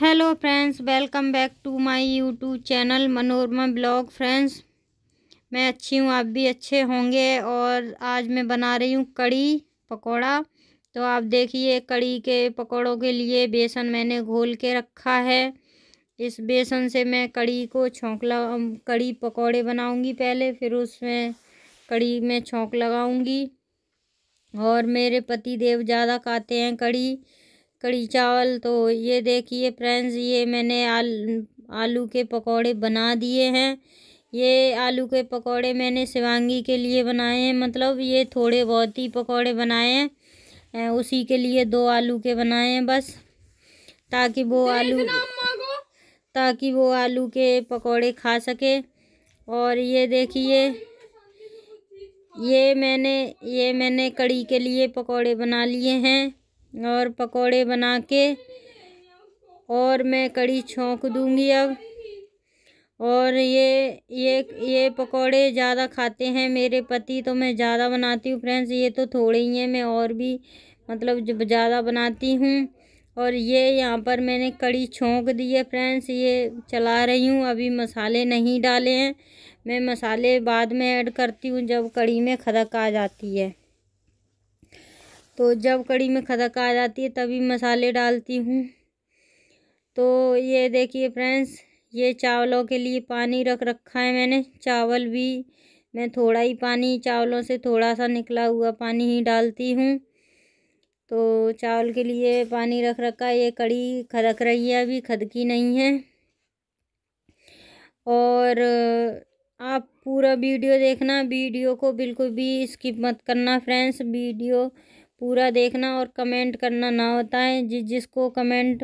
hello friends welcome back to my YouTube channel Manorama blog friends मैं अच्छी हूँ आप भी अच्छे होंगे और आज मैं बना रही हूँ कड़ी पकोड़ा तो आप देखिए कड़ी के पकोड़ों के लिए बेसन मैंने घोल के रखा है इस बेसन से मैं कड़ी को छोंक लगा कड़ी पकोड़े बनाऊँगी पहले फिर उसमें कड़ी में छोंक लगाऊँगी और मेरे पति देव ज़्यादा खाते हैं कड़ी कड़ी चावल तो ये देखिए फ्रेंड्स ये मैंने आल आलू के पकोड़े बना दिए हैं ये आलू के पकोड़े मैंने शिवांगी के लिए बनाए हैं मतलब ये थोड़े बहुत ही पकोड़े बनाए हैं उसी के लिए दो आलू के बनाए हैं बस ताकि वो आलू ताकि वो आलू के पकोड़े खा सके और ये देखिए ये मैंने ये मैंने कड़ी के लिए पकोड़े बना लिए हैं और पकोड़े बना के और मैं कड़ी छोंक दूंगी अब और ये ये ये पकोड़े ज़्यादा खाते हैं मेरे पति तो मैं ज़्यादा बनाती हूँ फ्रेंड्स ये तो थोड़े ही हैं मैं और भी मतलब जब ज़्यादा बनाती हूँ और ये यहाँ पर मैंने कड़ी छोंक दी है फ्रेंड्स ये चला रही हूँ अभी मसाले नहीं डाले हैं मैं मसाले बाद में ऐड करती हूँ जब कड़ी में खदक आ जाती है तो जब कड़ी में खदक आ जाती है तभी मसाले डालती हूँ तो ये देखिए फ्रेंड्स ये चावलों के लिए पानी रख रखा है मैंने चावल भी मैं थोड़ा ही पानी चावलों से थोड़ा सा निकला हुआ पानी ही डालती हूँ तो चावल के लिए पानी रख रखा है ये कड़ी खदक रही है अभी खदकी नहीं है और आप पूरा वीडियो देखना वीडियो को बिल्कुल भी स्किप मत करना फ्रेंड्स वीडियो पूरा देखना और कमेंट करना ना बताएं जिस जिसको कमेंट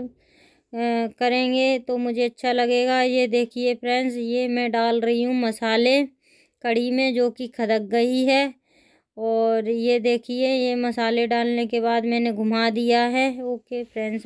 करेंगे तो मुझे अच्छा लगेगा ये देखिए फ्रेंड्स ये मैं डाल रही हूँ मसाले कड़ी में जो कि खदक गई है और ये देखिए ये मसाले डालने के बाद मैंने घुमा दिया है ओके फ्रेंड्स